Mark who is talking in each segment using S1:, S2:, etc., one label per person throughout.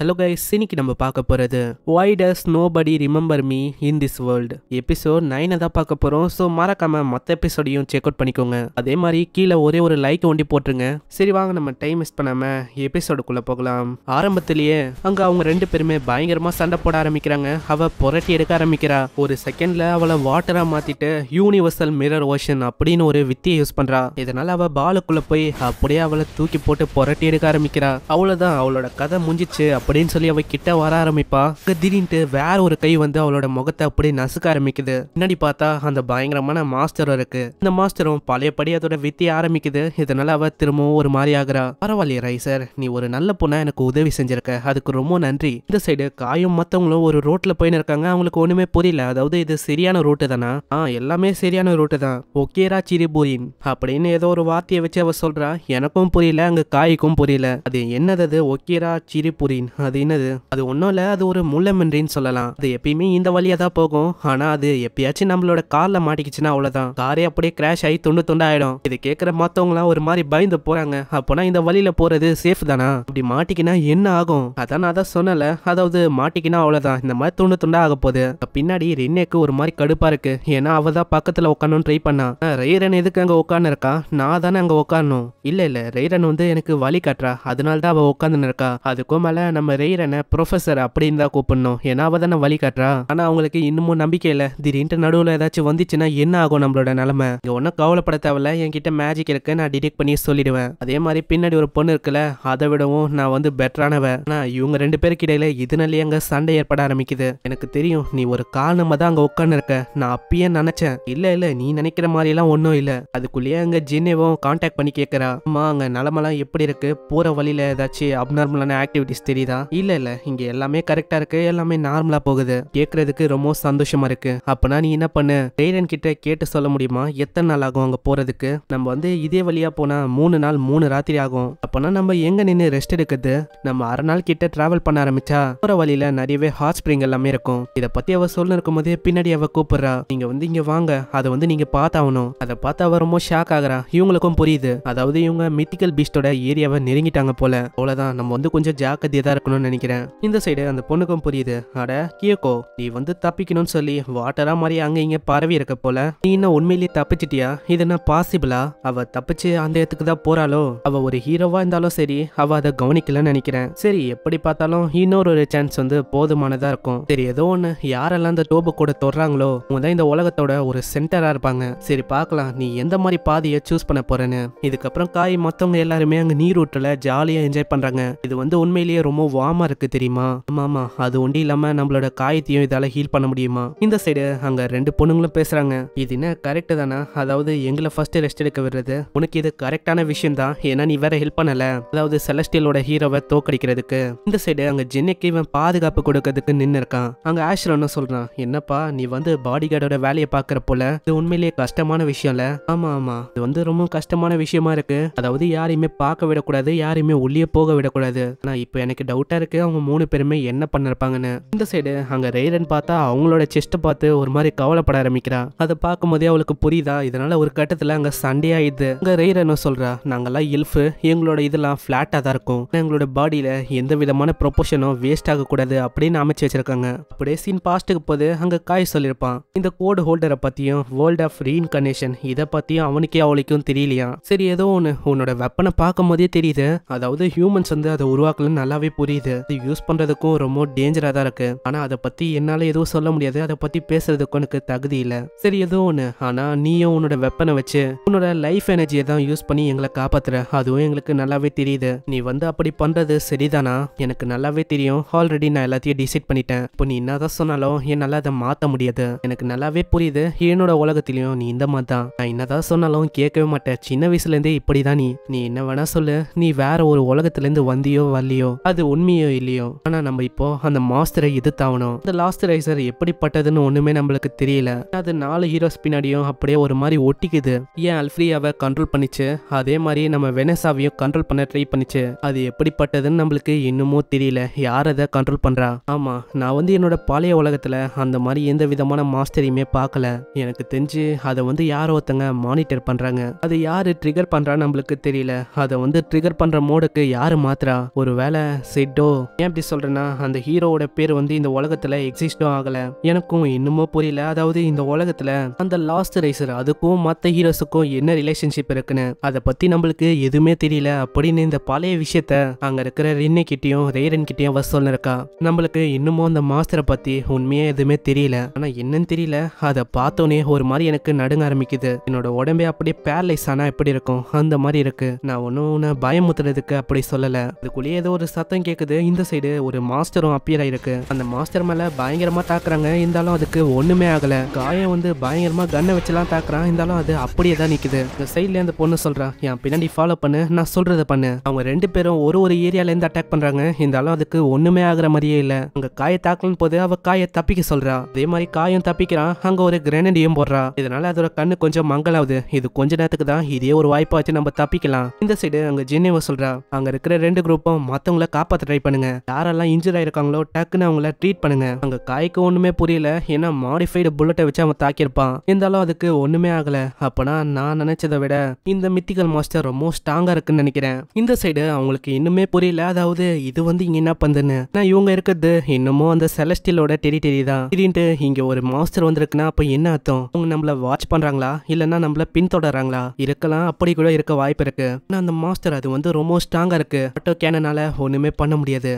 S1: hello guys இன்னைக்கு நம்ம பார்க்க போகிறது why does nobody remember me in this world episode நைனை தான் பார்க்க போகிறோம் ஸோ மறக்காம மற்ற எபிசோடையும் செக் அவுட் பண்ணிக்கோங்க அதே மாதிரி கீழே ஒரே ஒரு லைக் ஒண்டி போட்டுருங்க சரி வாங்க நம்ம டைம் மிஸ் பண்ணாமல் எபிசோடுக்குள்ளே போகலாம் ஆரம்பத்திலேயே அங்கே அவங்க ரெண்டு பேருமே பயங்கரமாக சண்டை போட ஆரம்பிக்கிறாங்க அவள் புரட்டி எடுக்க ஆரம்பிக்கிறா ஒரு செகண்டில் அவளை வாட்டராக மாற்றிட்டு யூனிவர்சல் மிரர் ஓஷன் அப்படின்னு ஒரு வித்தியை யூஸ் பண்ணுறா இதனால் அவள் பாலுக்குள்ளே போய் அப்படியே அவளை தூக்கி போட்டு புரட்டி எடுக்க ஆரம்பிக்கிறா அவ்வளோதான் அவளோட கதை முடிஞ்சிச்சு அப்படின்னு சொல்லி அவ கிட்ட வர ஆரம்பிப்பா திடீர்னு வேற ஒரு கை வந்து அவளோட முகத்தை அப்படியே நசுக்க ஆரம்பிக்குது பின்னாடி பார்த்தா அந்த பயங்கரமான மாஸ்டரும் இருக்கு இந்த மாஸ்டரும் பழையபடி அதோட வித்திய ஆரம்பிக்குது இதனால அவ திரும்பவும் ஒரு மாதிரி ஆகுறா பரவாயில்லையே ரைசர் நீ ஒரு நல்ல பொண்ணா எனக்கு உதவி செஞ்சிருக்க அதுக்கு ரொம்ப நன்றி இந்த சைடு காயும் மத்தவங்களும் ஒரு ரோட்ல போயின்னு இருக்காங்க அவங்களுக்கு ஒண்ணுமே புரியல அதாவது இது சரியான ரூட்டு தானா ஆ எல்லாமே சரியான ரூட்டு தான் ஒகேரா சிரிபூரின் அப்படின்னு ஏதோ ஒரு வார்த்தையை வச்சு அவ சொல்றா எனக்கும் புரியல அங்க காய்க்கும் புரியல அது என்னது ஓகேரா சிரிபுரின் அது என்னது அது ஒன்றும் இல்லை அது ஒரு முள்ளமென்றின்னு சொல்லலாம் அது எப்பயுமே இந்த வழியாக தான் போகும் ஆனால் அது எப்பயாச்சும் நம்மளோட காரில் மாட்டிக்கிச்சுன்னா அவ்வளோதான் காரே அப்படியே கிராஷ் ஆகி துண்டு துண்டு ஆகிடும் இது கேட்குற மற்றவங்களாம் ஒரு மாதிரி பயந்து போகிறாங்க அப்போனா இந்த வழியில் போகிறது சேஃப் தானா அப்படி மாட்டிக்கினா என்ன ஆகும் அதான் நான் தான் சொன்னல அதாவது மாட்டிக்கினா அவ்வளோதான் இந்த மாதிரி துண்டு துண்டா ஆக போகுது பின்னாடி ரின்னேக்கு ஒரு மாதிரி கடுப்பாக இருக்குது ஏன்னா அவள் தான் பக்கத்தில் உட்காணுன்னு ட்ரை பண்ணா ரெய்ரன் எதுக்கு அங்கே உட்காந்துருக்கா இருக்கா நான் தானே அங்கே உட்காரணும் இல்லை இல்லை ரெய்ரன் வந்து எனக்கு வழி காட்டுறா அதனால தான் அவள் உட்காந்துன்னு இருக்கா அதுக்கும் மேலே நம்ம நம்ம ரெய்ரனை ப்ரொஃபஸர் அப்படின்னு தான் கூப்பிடணும் ஏன்னா அவள் தானே வழி காட்டுறா ஆனால் அவங்களுக்கு இன்னமும் நம்பிக்கை இல்லை திடீர்னு நடுவில் ஏதாச்சும் வந்துச்சுன்னா என்ன ஆகும் நம்மளோட நிலமை இங்கே ஒன்றும் கவலைப்பட தேவையில்ல என்கிட்ட மேஜிக் இருக்கு நான் டிடெக்ட் பண்ணி சொல்லிடுவேன் அதே மாதிரி பின்னாடி ஒரு பொண்ணு இருக்குல்ல அதை விடவும் நான் வந்து பெட்டரானவ ஆனால் இவங்க ரெண்டு பேருக்கு இடையில இதனாலேயே அங்கே சண்டை ஏற்பட ஆரம்பிக்குது எனக்கு தெரியும் நீ ஒரு காரணமாக தான் அங்கே உட்கார்ந்து இருக்க நான் அப்பயே நினச்சேன் இல்லை இல்லை நீ நினைக்கிற மாதிரிலாம் ஒன்றும் இல்லை அதுக்குள்ளேயே அங்கே ஜின்னேவும் கான்டாக்ட் பண்ணி கேட்குறா அம்மா அங்கே நிலமெல்லாம் எப்படி இருக்கு போகிற வழியில் ஏதாச்சும் அப்நார்மலான ஆக்டிவிட்டிஸ் தெரியுது தெரியுதா இல்ல இல்ல இங்க எல்லாமே கரெக்டா இருக்கு எல்லாமே நார்மலா போகுது கேக்குறதுக்கு ரொம்ப சந்தோஷமா இருக்கு அப்பனா நீ என்ன பண்ணு டெய்லன் கிட்ட கேட்டு சொல்ல முடியுமா எத்தனை நாள் ஆகும் அங்க போறதுக்கு நம்ம வந்து இதே வழியா போனா மூணு நாள் மூணு ராத்திரி ஆகும் அப்பனா நம்ம எங்க நின்று ரெஸ்ட் எடுக்குது நம்ம அரை நாள் கிட்ட டிராவல் பண்ண ஆரம்பிச்சா போற வழியில நிறையவே ஹாட் ஸ்ப்ரிங் எல்லாமே இருக்கும் இத பத்தி அவ சொல்ல இருக்கும் போதே பின்னாடி அவ கூப்பிடுறா நீங்க வந்து இங்க வாங்க அதை வந்து நீங்க பாத்தாவணும் அதை பார்த்து அவ ரொம்ப ஷாக் ஆகுறா இவங்களுக்கும் புரியுது அதாவது இவங்க மித்திக்கல் பீஸ்டோட ஏரியாவை நெருங்கிட்டாங்க போல அவ்வளவுதான் நம்ம வந்து கொஞ்சம் ஜாக்கிரதையா இருக்கணும்னு நினைக்கிறேன் இந்த சைடு அந்த பொண்ணுக்கும் புரியுது அட கியோகோ நீ வந்து தப்பிக்கணும்னு சொல்லி வாட்டரா மாதிரி அங்க இங்க பரவி இருக்க போல நீ இன்னும் உண்மையிலேயே தப்பிச்சிட்டியா இது என்ன பாசிபிளா அவ தப்பிச்சு அந்த இடத்துக்கு தான் போறாளோ அவ ஒரு ஹீரோவா இருந்தாலும் சரி அவ அதை கவனிக்கலன்னு நினைக்கிறேன் சரி எப்படி பார்த்தாலும் இன்னொரு ஒரு சான்ஸ் வந்து போதுமானதா இருக்கும் சரி ஏதோ ஒண்ணு யாரெல்லாம் இந்த டோபு கூட தொடுறாங்களோ தான் இந்த உலகத்தோட ஒரு சென்டரா இருப்பாங்க சரி பார்க்கலாம் நீ எந்த மாதிரி பாதையை சூஸ் பண்ண போறேன்னு இதுக்கப்புறம் காய் மத்தவங்க எல்லாருமே அங்க நீர் ஊற்றுல ஜாலியா என்ஜாய் பண்றாங்க இது வந்து உண்மையிலேயே ரொம்ப வாமா இருக்கு தெரியுமா ஆமாமா அது ஒன்றும் இல்லாம நம்மளோட காயத்தையும் இதால ஹீல் பண்ண முடியுமா இந்த சைடு அங்க ரெண்டு பொண்ணுங்களும் பேசுறாங்க இது என்ன கரெக்ட் தானே அதாவது எங்களை ஃபர்ஸ்ட் ரெஸ்ட் எடுக்க விடுறது உனக்கு இது கரெக்டான விஷயம் தான் ஏன்னா நீ வேற ஹெல்ப் பண்ணல அதாவது செலஸ்டியலோட ஹீரோவை தோக்கடிக்கிறதுக்கு இந்த சைடு அங்க ஜென்னைக்கு இவன் பாதுகாப்பு கொடுக்கறதுக்கு நின்று இருக்கான் அங்க ஆஷ்ரன்னு சொல்றான் என்னப்பா நீ வந்து பாடி கார்டோட வேலையை பாக்குற போல இது உண்மையிலேயே கஷ்டமான விஷயம் இல்ல ஆமா ஆமா இது வந்து ரொம்ப கஷ்டமான விஷயமா இருக்கு அதாவது யாரையுமே பார்க்க விடக்கூடாது யாரையுமே உள்ளே போக விடக்கூடாது ஆனா இப்போ எனக்கு டவுட் டவுட்டாக இருக்குது அவங்க மூணு பேருமே என்ன பண்ணிருப்பாங்கன்னு இந்த சைடு அங்கே ரெய்டன் பார்த்தா அவங்களோட செஸ்ட்டை பார்த்து ஒரு மாதிரி கவலைப்பட ஆரம்பிக்கிறா அதை பார்க்கும்போதே அவளுக்கு புரியுதா இதனால் ஒரு கட்டத்தில் அங்கே சண்டே ஆயிடுது அங்கே ரெய்டன் சொல்கிறா நாங்கள்லாம் இல்ஃபு எங்களோட இதெல்லாம் ஃப்ளாட்டாக தான் இருக்கும் எங்களோட பாடியில் எந்த விதமான ப்ரொபோஷனும் வேஸ்ட் ஆகக்கூடாது அப்படின்னு அமைச்சு வச்சிருக்காங்க அப்படியே சீன் பாஸ்ட்டுக்கு போது அங்கே காய் சொல்லியிருப்பான் இந்த கோடு ஹோல்டரை பற்றியும் வேர்ல்ட் ஆஃப் ரீஇன்கர்னேஷன் இதை பற்றியும் அவனுக்கே அவளுக்கும் தெரியலையா சரி ஏதோ ஒன்று உன்னோட வெப்பனை பார்க்கும் போதே தெரியுது அதாவது ஹியூமன்ஸ் வந்து அதை உருவாக்கலன்னு நல்லாவே புரியுது அது யூஸ் பண்ணுறதுக்கும் ரொம்ப டேஞ்சராக தான் இருக்கு ஆனால் அதை பற்றி என்னால் எதுவும் சொல்ல முடியாது அதை பற்றி பேசுறதுக்கும் உனக்கு தகுதி இல்லை சரி ஏதோ ஒன்று ஆனால் நீயும் உன்னோட வெப்பனை வச்சு உன்னோட லைஃப் எனர்ஜியை தான் யூஸ் பண்ணி எங்களை காப்பாத்துற அதுவும் எங்களுக்கு நல்லாவே தெரியுது நீ வந்து அப்படி பண்ணுறது சரிதானா எனக்கு நல்லாவே தெரியும் ஆல்ரெடி நான் எல்லாத்தையும் டிசைட் பண்ணிட்டேன் இப்போ நீ என்னதான் சொன்னாலும் என்னால் அதை மாற்ற முடியாது எனக்கு நல்லாவே புரியுது என்னோட உலகத்திலயும் நீ இந்த மாதிரி தான் நான் என்னதான் சொன்னாலும் கேட்கவே மாட்டேன் சின்ன வயசுலேருந்தே இருந்தே இப்படிதான் நீ நீ என்ன வேணா சொல்லு நீ வேற ஒரு உலகத்துலேருந்து வந்தியோ வரலையோ அது உண்மையோ இல்லையோ ஆனா நம்ம இப்போ அந்த மாஸ்டரை எதிர்த்தாவணும் அந்த லாஸ்டரைசர் எப்படிப்பட்டதுன்னு ஒண்ணுமே நம்மளுக்கு தெரியல அது நாலு ஹீரோஸ் பின்னாடியும் அப்படியே ஒரு மாதிரி ஒட்டிக்குது ஏன் அல்ஃப்ரியாவை கண்ட்ரோல் பண்ணிச்சு அதே மாதிரி நம்ம வெனசாவையும் கண்ட்ரோல் பண்ண ட்ரை பண்ணிச்சு அது எப்படிப்பட்டதுன்னு நம்மளுக்கு இன்னமும் தெரியல யார் அதை கண்ட்ரோல் பண்றா ஆமா நான் வந்து என்னோட பாளைய உலகத்துல அந்த மாதிரி எந்த விதமான மாஸ்டரையுமே பார்க்கல எனக்கு தெரிஞ்சு அதை வந்து யாரோ ஒருத்தங்க மானிட்டர் பண்றாங்க அது யார் ட்ரிகர் பண்றா நம்மளுக்கு தெரியல அதை வந்து ட்ரிகர் பண்ணுற மோடுக்கு யார் மாத்திரா ஒரு வேலை செட்டோ ஏன் எப்படி சொல்றேன்னா அந்த ஹீரோவோட பேர் வந்து இந்த உலகத்துல எக்ஸிஸ்டும் ஆகல எனக்கும் இன்னமும் புரியல அதாவது இந்த உலகத்துல அந்த லாஸ்ட் ரைசர் அதுக்கும் மற்ற ஹீரோஸுக்கும் என்ன ரிலேஷன்ஷிப் இருக்குன்னு அதை பத்தி நம்மளுக்கு எதுவுமே தெரியல அப்படின்னு இந்த பழைய விஷயத்த அங்க இருக்கிற ரின்னி கிட்டேயும் ரேரன் கிட்டேயும் வச சொல்லிருக்கா நம்மளுக்கு இன்னமும் அந்த மாஸ்டரை பத்தி உண்மையா எதுவுமே தெரியல ஆனா என்னன்னு தெரியல அதை பார்த்தோன்னே ஒரு மாதிரி எனக்கு நடுங்க ஆரம்பிக்குது என்னோட உடம்பே அப்படியே பேரலைஸ் ஆனால் எப்படி இருக்கும் அந்த மாதிரி இருக்கு நான் ஒன்னும் ஒன்னு பயமுத்துறதுக்கு அப்படி சொல்லலை அதுக்குள்ளேயே ஏதோ ஒரு சத்தம் கேட்குது இந்த சைடு ஒரு மாஸ்டரும் அப்பியர் ஆயிருக்கு அந்த மாஸ்டர் மேல பயங்கரமா தாக்குறாங்க இருந்தாலும் அதுக்கு ஒண்ணுமே ஆகல காயம் வந்து பயங்கரமா கண்ணை வச்செல்லாம் தாக்குறான் இருந்தாலும் அது அப்படியே தான் நிக்குது இந்த சைட்ல அந்த பொண்ணு சொல்றா என் பின்னாடி ஃபாலோ பண்ணு நான் சொல்றதை பண்ணு அவங்க ரெண்டு பேரும் ஒரு ஒரு ஏரியால இருந்து அட்டாக் பண்றாங்க இருந்தாலும் அதுக்கு ஒண்ணுமே ஆகுற மாதிரியே இல்ல அங்க காய தாக்கலன்னு போது அவ காய தப்பிக்க சொல்றா அதே மாதிரி காயம் தப்பிக்கிறான் அங்க ஒரு கிரனடியும் போடுறா இதனால அதோட கண்ணு கொஞ்சம் மங்கலாவது இது கொஞ்ச நேரத்துக்கு தான் இதே ஒரு வாய்ப்பா வச்சு நம்ம தப்பிக்கலாம் இந்த சைடு அங்க ஜெனிவா சொல்றா அங்க இருக்கிற ரெண்டு குரூப்பும் மத்தவங்கள காப்பாத்த பார்த்து ட்ரை பண்ணுங்க யாரெல்லாம் இன்ஜர் ஆயிருக்காங்களோ டக்குன்னு அவங்கள ட்ரீட் பண்ணுங்க அங்க காய்க்கு ஒண்ணுமே புரியல ஏன்னா மாடிஃபைடு புல்லட்டை வச்சு அவன் தாக்கியிருப்பான் இருந்தாலும் அதுக்கு ஒண்ணுமே ஆகல அப்பனா நான் நினைச்சதை விட இந்த மித்திகல் மாஸ்டர் ரொம்ப ஸ்ட்ராங்கா இருக்குன்னு நினைக்கிறேன் இந்த சைடு அவங்களுக்கு இன்னுமே புரியல அதாவது இது வந்து இங்க என்ன பண்ணுன்னு நான் இவங்க இருக்கிறது இன்னமும் அந்த செலஸ்டியலோட டெரிட்டரி தான் திடீர்னு இங்க ஒரு மாஸ்டர் வந்திருக்குன்னா அப்ப என்ன அர்த்தம் அவங்க நம்மள வாட்ச் பண்றாங்களா இல்லைன்னா நம்மள பின்தொடர்றாங்களா இருக்கலாம் அப்படி கூட இருக்க வாய்ப்பு இருக்கு ஆனா அந்த மாஸ்டர் அது வந்து ரொம்ப ஸ்ட்ராங்கா இருக்கு ஆட்டோ கேனனால ஒண்ணுமே பண்ண பண்ண முடியாது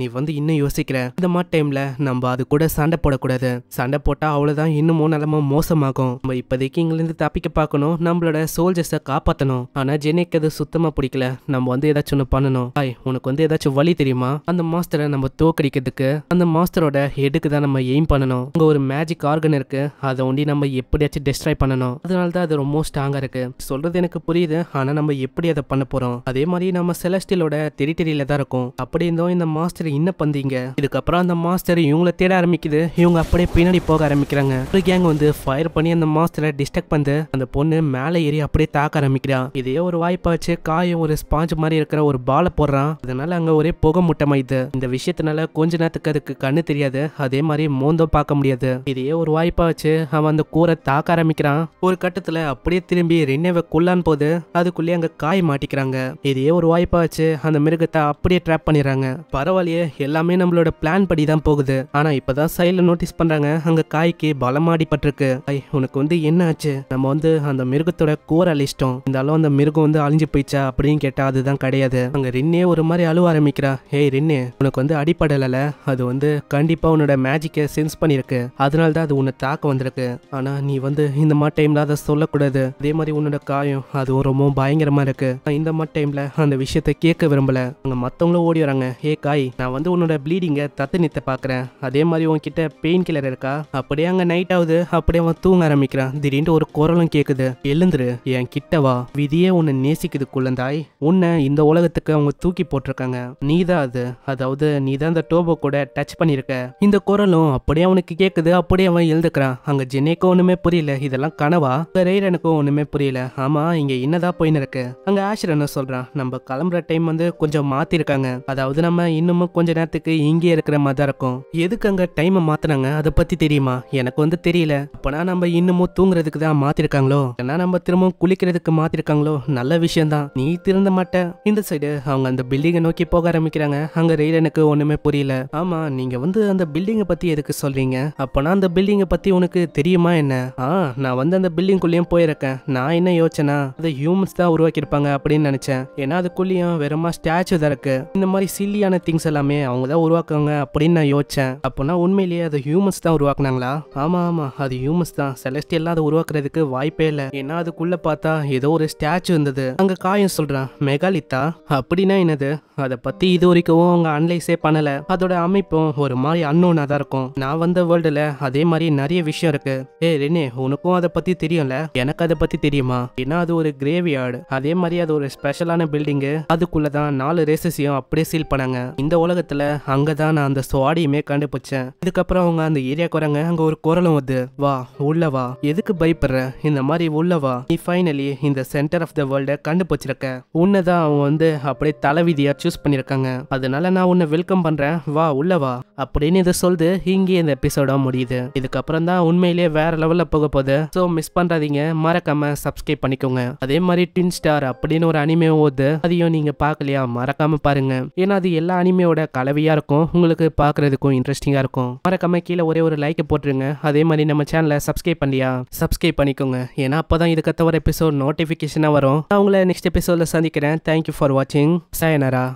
S1: நீ வந்து இன்னும் யோசிக்கிற இந்த மாதிரி டைம்ல நம்ம அது கூட சண்டை போடக்கூடாது சண்டை போட்டா அவ்வளவுதான் இன்னமும் நிலம மோசமாகும் நம்ம இப்போதைக்கு இங்கிலிருந்து தப்பிக்க பார்க்கணும் நம்மளோட சோல்ஜர்ஸை காப்பாற்றணும் ஆனா ஜெனிக்கு அது சுத்தமா பிடிக்கல நம்ம வந்து ஏதாச்சும் ஒன்று பண்ணணும் ஹாய் உனக்கு வந்து ஏதாச்சும் வழி தெரியுமா அந்த மாஸ்டரை நம்ம தோக்கடிக்கிறதுக்கு அந்த மாஸ்டரோட ஹெடுக்கு தான் நம்ம எய்ம் பண்ணணும் அங்கே ஒரு மேஜிக் ஆர்கன் இருக்கு அதை ஒண்டி நம்ம எப்படியாச்சும் டிஸ்ட்ராய் பண்ணணும் அதனால தான் அது ரொம்ப ஸ்ட்ராங்கா இருக்கு சொல்றது எனக்கு புரியுது ஆனா நம்ம எப்படி அதை பண்ண போறோம் அதே மாதிரி நம்ம செலஸ்டிலோட டெரிட்டரியில தான் இருக்கும் அப்படி இருந்தும் இந்த மாஸ்டர் என்ன பந்தீங்க இதுக்கப்புறம் அந்த மாஸ்டர் இவங்களை தேட ஆரம்பிக்குது இவங்க அப்படியே பின்னாடி போக ஆரம்பிக்கிறாங்க ஒரு கேங் வந்து ஃபயர் பண்ணி அந்த மாஸ்டரை டிஸ்டர்ப் பண்ணு அந்த பொண்ணு மேலே ஏறி அப்படியே தாக்க ஆரம்பிக்கிறா இதே ஒரு வாய்ப்பா வச்சு காயம் ஒரு ஸ்பாஞ்ச் மாதிரி இருக்கிற ஒரு பால போடுறான் அதனால அங்க ஒரே புக முட்டமாயிது இந்த விஷயத்தினால கொஞ்ச நேரத்துக்கு அதுக்கு கண்ணு தெரியாது அதே மாதிரி மோந்தோ பார்க்க முடியாது இதையே ஒரு வாய்ப்பா வச்சு அவன் அந்த கூரை தாக்க ஆரம்பிக்கிறான் ஒரு கட்டத்துல அப்படியே திரும்பி ரென்னவை கொல்லான் போது அதுக்குள்ளேயே அங்க காய் மாட்டிக்கிறாங்க இதையே ஒரு வாய்ப்பா வச்சு அந்த மிருகத்தை அப்படியே ட்ராப் பண்ணிடுறாங்க ஆரம்பிக்கிறாங்க பரவாயில்லையே எல்லாமே நம்மளோட பிளான் படி தான் போகுது ஆனா இப்பதான் சைல நோட்டீஸ் பண்றாங்க அங்க காய்க்கு பலமாடிப்பட்டிருக்கு ஐ உனக்கு வந்து என்ன ஆச்சு நம்ம வந்து அந்த மிருகத்தோட கூரை அழிச்சிட்டோம் இருந்தாலும் அந்த மிருகம் வந்து அழிஞ்சு போயிச்சா அப்படின்னு கேட்டா அதுதான் கிடையாது அங்க ரின்னே ஒரு மாதிரி அழுவ ஆரம்பிக்கிறா ஏய் ரின்னே உனக்கு வந்து அடிப்படல அது வந்து கண்டிப்பா உன்னோட மேஜிக்கை சென்ஸ் பண்ணிருக்கு அதனால தான் அது உன்னை தாக்க வந்திருக்கு ஆனா நீ வந்து இந்த மாதிரி டைம்ல அதை சொல்லக்கூடாது அதே மாதிரி உன்னோட காயம் அதுவும் ரொம்ப பயங்கரமா இருக்கு இந்த மாதிரி டைம்ல அந்த விஷயத்த கேட்க விரும்பல அங்க மத்தவங்களும் ஓடி வராங்க சொன்னேன் ஹே காய் நான் வந்து உன்னோட ப்ளீடிங்கை தத்து நித்த பார்க்குறேன் அதே மாதிரி உன்கிட்ட பெயின் கில்லர் இருக்கா அப்படியே அங்கே நைட் ஆகுது அப்படியே அவன் தூங்க ஆரம்பிக்கிறான் திடீர்னு ஒரு குரலும் கேட்குது எழுந்துரு என் கிட்ட வா விதியே உன்னை நேசிக்குது குழந்தாய் உன்னை இந்த உலகத்துக்கு அவங்க தூக்கி போட்டிருக்காங்க நீ தான் அது அதாவது நீ தான் அந்த டோபோ கூட டச் பண்ணியிருக்க இந்த குரலும் அப்படியே அவனுக்கு கேட்குது அப்படியே அவன் எழுதுக்கிறான் அங்கே ஜெனேக்கும் ஒன்றுமே புரியல இதெல்லாம் கனவா ரெய்ரனுக்கும் ஒன்றுமே புரியல ஆமாம் இங்கே என்னதான் போயின்னு இருக்கு அங்கே ஆஷ்ரன்னு சொல்கிறான் நம்ம கிளம்புற டைம் வந்து கொஞ்சம் மாற்றிருக்காங்க அதாவது அதாவது நம்ம இன்னமும் கொஞ்ச நேரத்துக்கு இங்கேயே இருக்கிற மாதிரி தான் இருக்கும் எதுக்கு அங்கே டைமை மாத்தினாங்க அதை பத்தி தெரியுமா எனக்கு வந்து தெரியல அப்பனா நம்ம இன்னமும் தூங்குறதுக்கு தான் மாத்திருக்காங்களோ ஏன்னா நம்ம திரும்பவும் குளிக்கிறதுக்கு மாத்திருக்காங்களோ நல்ல விஷயம் தான் நீ திருந்த மாட்ட இந்த சைடு அவங்க அந்த பில்டிங்கை நோக்கி போக ஆரம்பிக்கிறாங்க அங்க ரயில் எனக்கு ஒண்ணுமே புரியல ஆமா நீங்க வந்து அந்த பில்டிங்கை பத்தி எதுக்கு சொல்றீங்க அப்பனா அந்த பில்டிங்கை பத்தி உனக்கு தெரியுமா என்ன ஆ நான் வந்து அந்த பில்டிங்குள்ளேயும் போயிருக்கேன் நான் என்ன யோசனை அதை ஹியூமன்ஸ் தான் உருவாக்கியிருப்பாங்க அப்படின்னு நினைச்சேன் ஏன்னா அதுக்குள்ளேயும் வெறுமா ஸ்டாச்சு தான் இருக்கு இந்த மாதிரி சில்லியான திங்ஸ் எல்லாமே அவங்க தான் உருவாக்குவாங்க அப்படின்னு நான் யோசிச்சேன் அப்போனா உண்மையிலேயே அது ஹியூமன்ஸ் தான் உருவாக்குனாங்களா ஆமாம் ஆமாம் அது ஹியூமன்ஸ் தான் செலஸ்டியெல்லாம் அதை உருவாக்குறதுக்கு வாய்ப்பே இல்லை ஏன்னா அதுக்குள்ளே பார்த்தா ஏதோ ஒரு ஸ்டாச்சு இருந்தது அங்கே காயம் சொல்றான் மெகாலித்தா அப்படின்னா என்னது அதை பற்றி இது வரைக்கும் அவங்க அனலைஸே பண்ணலை அதோட அமைப்பும் ஒரு மாதிரி அன்னோனாக தான் இருக்கும் நான் வந்த வேர்ல்டில் அதே மாதிரி நிறைய விஷயம் இருக்கு ஏ ரெனே உனக்கும் அதை பற்றி தெரியும்ல எனக்கு அதை பற்றி தெரியுமா ஏன்னா அது ஒரு கிரேவி அதே மாதிரி அது ஒரு ஸ்பெஷலான பில்டிங்கு அதுக்குள்ளே தான் நாலு ரேசஸையும் அப்படியே சில ஃபீல் பண்ணாங்க இந்த உலகத்துல அங்கே தான் நான் அந்த சுவாடியுமே கண்டுபிடிச்சேன் இதுக்கப்புறம் அவங்க அந்த ஏரியா வராங்க அங்கே ஒரு குரலும் வருது வா உள்ள வா எதுக்கு பயப்படுற இந்த மாதிரி உள்ள வா நீ ஃபைனலி இந்த சென்டர் ஆஃப் த வேர்ல்டை கண்டுபிடிச்சிருக்க உன்னதான் அவங்க வந்து அப்படியே தலைவிதியாக சூஸ் பண்ணியிருக்காங்க அதனால நான் உன்னை வெல்கம் பண்ணுறேன் வா உள்ள வா அப்படின்னு இதை சொல்லுது இங்கே இந்த எபிசோட முடியுது இதுக்கப்புறம் தான் உண்மையிலேயே வேற லெவலில் போக போகுது ஸோ மிஸ் பண்ணுறாதீங்க மறக்காம சப்ஸ்கிரைப் பண்ணிக்கோங்க அதே மாதிரி ட்வின் ஸ்டார் அப்படின்னு ஒரு அனிமே ஓது அதையும் நீங்கள் பார்க்கலையா மறக்காம பாருங்க ஏன்னா ஏன்னா அது எல்லா அனிமையோட கலவையாக இருக்கும் உங்களுக்கு பார்க்குறதுக்கும் இன்ட்ரெஸ்டிங்காக இருக்கும் மறக்காம கீழே ஒரே ஒரு லைக்கை போட்டுருங்க அதே மாதிரி நம்ம சேனலை சப்ஸ்கிரைப் பண்ணியா சப்ஸ்கிரைப் பண்ணிக்கோங்க ஏன்னா அப்போ தான் இதுக்கத்த ஒரு எபிசோட் நோட்டிஃபிகேஷனாக வரும் நான் உங்களை நெக்ஸ்ட் எபிசோடில் சந்திக்கிறேன் தேங்க்யூ ஃபார் வாட்சிங் சாயனரா